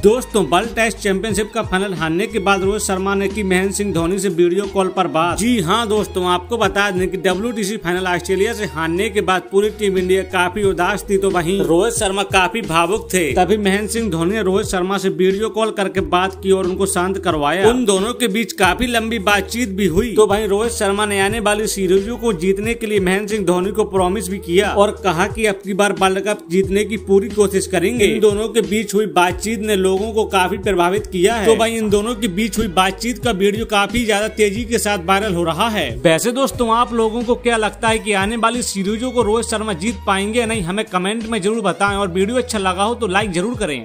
दोस्तों world test championship का final हारने के बाद रोहित शर्मा ने की महेंद्र सिंह धोनी से वीडियो कॉल पर बात जी हाँ दोस्तों आपको बता दें कि डब्ल्यू फाइनल ऑस्ट्रेलिया से हारने के बाद पूरी टीम इंडिया काफी उदास थी तो वहीं रोहित शर्मा काफी भावुक थे तभी महेंद्र सिंह धोनी ने रोहित शर्मा ऐसी वीडियो कॉल करके बात की और उनको शांत करवाया उन दोनों के बीच काफी लंबी बातचीत भी हुई तो वही रोहित शर्मा ने आने वाली सीरीजों को जीतने के लिए महेंद्र सिंह धोनी को प्रोमिस भी किया और कहा की अब की बार वर्ल्ड कप जीतने की पूरी कोशिश करेंगे इन दोनों के बीच हुई बातचीत ने लोगों को काफी प्रभावित किया है तो भाई इन दोनों के बीच हुई बातचीत का वीडियो काफी ज्यादा तेजी के साथ वायरल हो रहा है वैसे दोस्तों आप लोगों को क्या लगता है की आने वाली सीरीजों को रोहित शर्मा जीत पाएंगे नहीं हमें कमेंट में जरूर बताए और वीडियो अच्छा लगा हो तो लाइक जरूर करें